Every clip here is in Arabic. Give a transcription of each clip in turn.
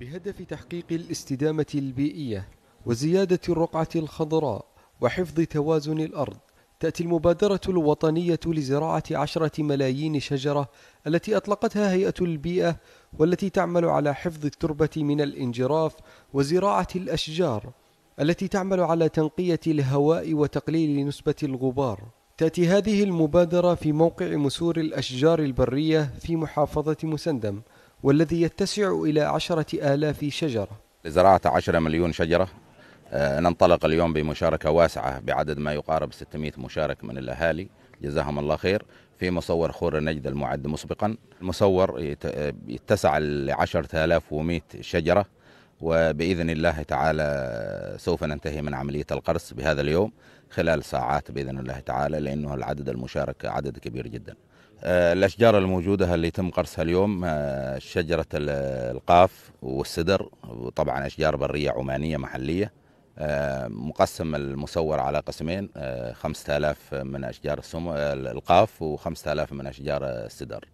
بهدف تحقيق الاستدامة البيئية وزيادة الرقعة الخضراء وحفظ توازن الأرض تأتي المبادرة الوطنية لزراعة عشرة ملايين شجرة التي أطلقتها هيئة البيئة والتي تعمل على حفظ التربة من الانجراف وزراعة الأشجار التي تعمل على تنقية الهواء وتقليل نسبة الغبار تأتي هذه المبادرة في موقع مسور الأشجار البرية في محافظة مسندم والذي يتسع إلى عشرة آلاف شجرة لزراعة عشرة مليون شجرة آه، ننطلق اليوم بمشاركة واسعة بعدد ما يقارب 600 مشارك من الأهالي جزاهم الله خير في مصور خور النجد المعد مسبقا المصور آه، يتسع ل 10100 شجرة وبإذن الله تعالى سوف ننتهي من عملية القرص بهذا اليوم خلال ساعات بإذن الله تعالى لأنه العدد المشارك عدد كبير جدا آه، الأشجار الموجودة اللي يتم قرصها اليوم آه، شجرة القاف والسدر وطبعا أشجار برية عمانية محلية آه، مقسم المصور على قسمين 5000 من أشجار القاف و5000 من أشجار السدر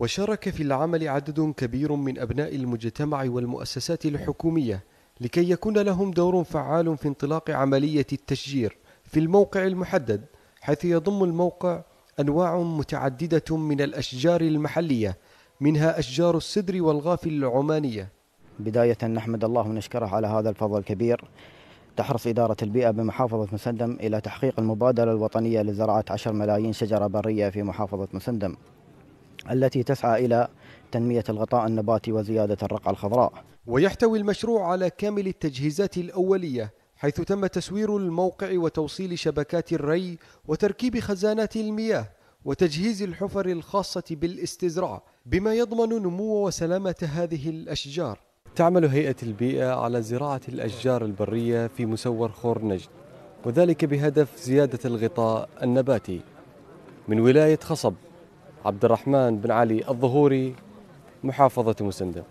وشارك في العمل عدد كبير من أبناء المجتمع والمؤسسات الحكومية لكي يكون لهم دور فعال في انطلاق عملية التشجير في الموقع المحدد حيث يضم الموقع أنواع متعددة من الأشجار المحلية منها أشجار السدر والغاف العمانية بداية نحمد الله ونشكره على هذا الفضل الكبير تحرص إدارة البيئة بمحافظة مسندم إلى تحقيق المبادرة الوطنية لزراعة 10 ملايين شجرة برية في محافظة مسندم التي تسعى إلى تنمية الغطاء النباتي وزيادة الرقعة الخضراء ويحتوي المشروع على كامل التجهيزات الأولية حيث تم تسوير الموقع وتوصيل شبكات الري وتركيب خزانات المياه وتجهيز الحفر الخاصة بالاستزراع بما يضمن نمو وسلامة هذه الأشجار تعمل هيئة البيئة على زراعة الأشجار البرية في مسور خور نجد وذلك بهدف زيادة الغطاء النباتي من ولاية خصب عبد الرحمن بن علي الظهوري محافظة مسندم